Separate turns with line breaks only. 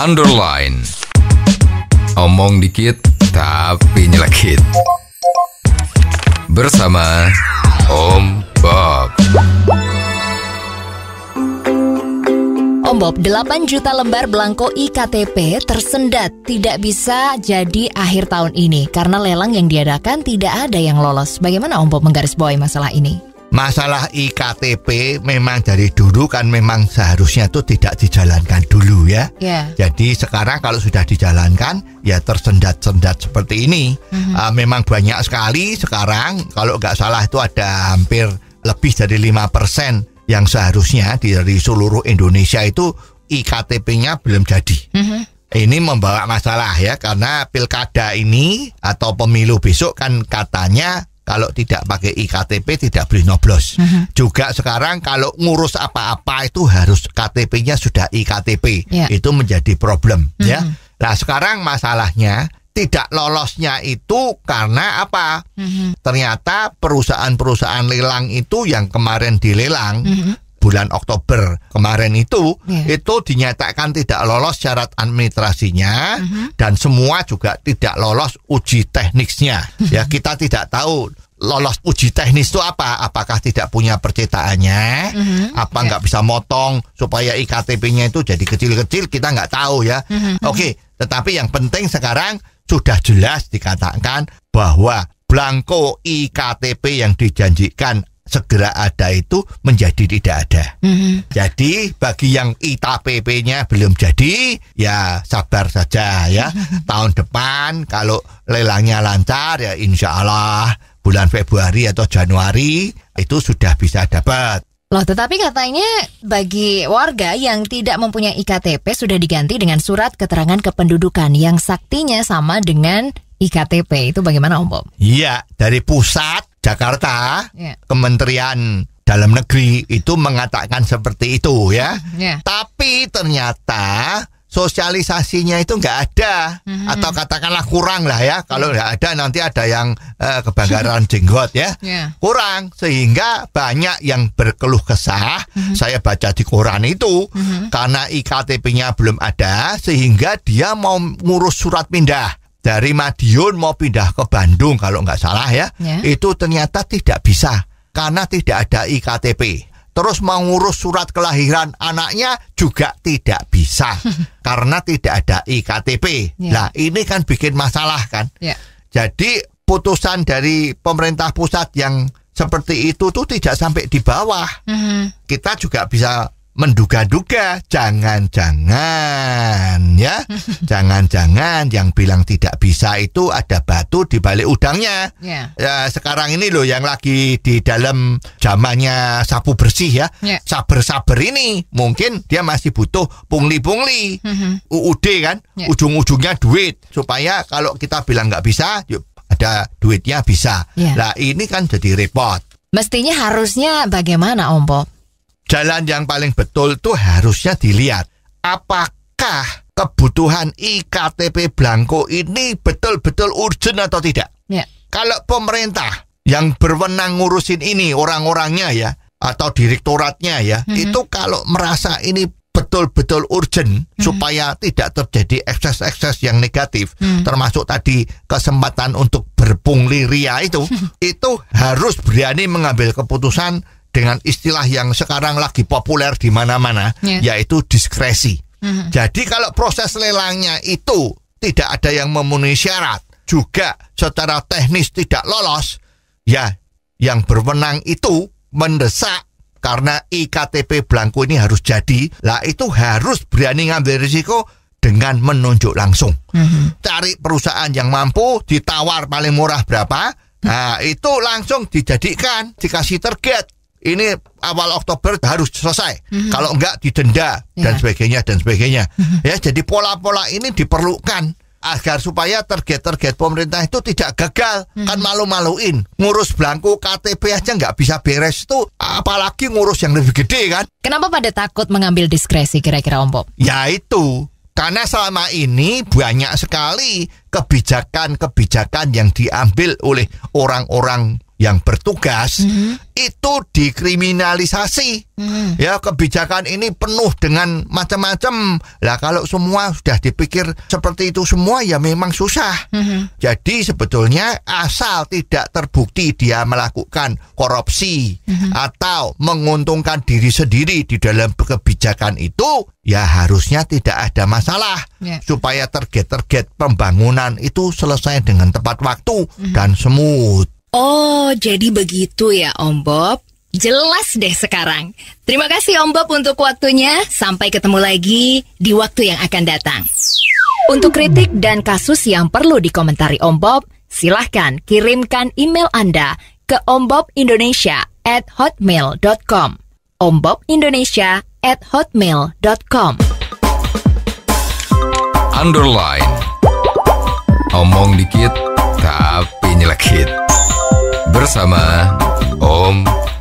underline. Omong dikit tapi nyelekit. Bersama Om Bob.
Om Bob, 8 juta lembar belangko IKTP tersendat tidak bisa jadi akhir tahun ini karena lelang yang diadakan tidak ada yang lolos. Bagaimana Om Bob menggarisbawahi masalah ini?
masalah IKTP memang dari dulu kan memang seharusnya itu tidak dijalankan dulu ya. Yeah. Jadi sekarang kalau sudah dijalankan ya tersendat-sendat seperti ini. Mm-hmm. Uh, memang banyak sekali sekarang kalau nggak salah itu ada hampir lebih dari lima persen yang seharusnya dari seluruh Indonesia itu IKTP-nya belum jadi. Mm-hmm. Ini membawa masalah ya karena pilkada ini atau pemilu besok kan katanya kalau tidak pakai iktp tidak boleh nyoblos. Uh mhm. -huh. Juga sekarang kalau ngurus apa-apa itu harus KTP-nya sudah iktp. Yeah. Itu menjadi problem uh mhm. -huh. ya. Nah, sekarang masalahnya tidak lolosnya itu karena apa? Mm -hmm. Ternyata perusahaan-perusahaan lelang itu yang kemarin dilelang mm -hmm bulan Oktober kemarin itu yeah. itu dinyatakan tidak lolos syarat administrasinya mm -hmm. dan semua juga tidak lolos uji teknisnya. Mhm. ya kita tidak tahu lolos uji teknis itu apa? Apakah tidak punya percetaannya? Mm -hmm. Apa iya. nggak bisa motong supaya iktp-nya itu jadi kecil-kecil? Kita nggak tahu ya. Mm -hmm. Oke, okay, tetapi yang penting sekarang sudah jelas dikatakan bahwa blanko iktp yang dijanjikan segera ada itu menjadi tidak ada. Mm-hmm. Jadi bagi yang ITPP-nya belum jadi, ya sabar saja ya. Mm-hmm. Tahun depan kalau lelangnya lancar ya insya Allah bulan Februari atau Januari itu sudah bisa dapat.
Loh, tetapi katanya bagi warga yang tidak mempunyai IKTP sudah diganti dengan surat keterangan kependudukan yang saktinya sama dengan IKTP. Itu bagaimana Om Bob?
Iya, dari pusat Jakarta, yeah. Kementerian Dalam Negeri itu mengatakan seperti itu ya. Yeah. Tapi ternyata sosialisasinya itu nggak ada mm-hmm. atau katakanlah kurang lah ya kalau ya. nggak ada nanti ada yang uh, kebakaran jenggot ya yeah. kurang sehingga banyak yang berkeluh kesah mm-hmm. saya baca di koran itu mm-hmm. karena iktp-nya belum ada sehingga dia mau ngurus surat pindah dari Madiun mau pindah ke Bandung kalau nggak salah ya, yeah. itu ternyata tidak bisa karena tidak ada iktp. Terus mengurus surat kelahiran anaknya juga tidak bisa karena tidak ada iktp. Yeah. Ya. Nah ini kan bikin masalah kan. Yeah. Jadi putusan dari pemerintah pusat yang seperti itu tuh tidak sampai di bawah. Mm -hmm. Kita juga bisa menduga-duga, jangan-jangan ya, jangan-jangan yang bilang tidak bisa itu ada batu di balik udangnya. Yeah. Ya, sekarang ini loh yang lagi di dalam zamannya sapu bersih ya, ya. sabar-sabar yeah. ini mungkin dia masih butuh pungli-pungli, mm-hmm. UUD kan, yeah. ujung-ujungnya duit supaya kalau kita bilang nggak bisa, yuk ada duitnya bisa. Yeah. Ya. Nah ini kan jadi repot. Mestinya
harusnya bagaimana Om Bob?
Jalan yang paling betul tuh harusnya dilihat. Apakah kebutuhan IKTP Blanko ini betul-betul urgent atau tidak? Ya. Kalau pemerintah yang berwenang ngurusin ini orang-orangnya ya atau direktoratnya ya, mm -hmm. itu kalau merasa ini betul-betul urgent hmm. supaya tidak terjadi ekses-ekses yang negatif hmm. termasuk tadi kesempatan untuk berpungli ria itu itu harus berani mengambil keputusan dengan istilah yang sekarang lagi populer di mana-mana yeah. yaitu diskresi. Mm -hmm. Jadi kalau proses lelangnya itu tidak ada yang memenuhi syarat, juga secara teknis tidak lolos, ya yang berwenang itu mendesak karena IKTP Blanko ini harus jadi. Lah itu harus berani ngambil risiko dengan menunjuk langsung. Mm -hmm. Cari perusahaan yang mampu, ditawar paling murah berapa, Nah, itu langsung dijadikan, dikasih target ini awal Oktober harus selesai. Mm -hmm. Kalau enggak didenda yeah. dan iya. sebagainya dan sebagainya. Mm-hmm. Ya, jadi pola-pola ini diperlukan agar supaya target-target pemerintah itu tidak gagal hmm. kan malu-maluin ngurus belangku KTP aja nggak bisa beres itu apalagi ngurus yang lebih gede kan
kenapa pada takut mengambil diskresi kira-kira Om Bob?
ya itu karena selama ini banyak sekali kebijakan-kebijakan yang diambil oleh orang-orang yang bertugas mm-hmm. itu dikriminalisasi. Mm-hmm. Ya, kebijakan ini penuh dengan macam-macam. Lah kalau semua sudah dipikir seperti itu semua ya memang susah. Mm-hmm. Jadi sebetulnya asal tidak terbukti dia melakukan korupsi mm-hmm. atau menguntungkan diri sendiri di dalam kebijakan itu ya harusnya tidak ada masalah yeah. supaya target-target pembangunan itu selesai dengan tepat waktu mm-hmm. dan smooth.
Oh, jadi begitu ya Om Bob. Jelas deh sekarang. Terima kasih Om Bob untuk waktunya. Sampai ketemu lagi di waktu yang akan datang. Untuk kritik dan kasus yang perlu dikomentari Om Bob, silahkan kirimkan email Anda ke ombobindonesia at hotmail.com ombobindonesia at hotmail.com
Underline Omong dikit tapi nyelekit bersama Om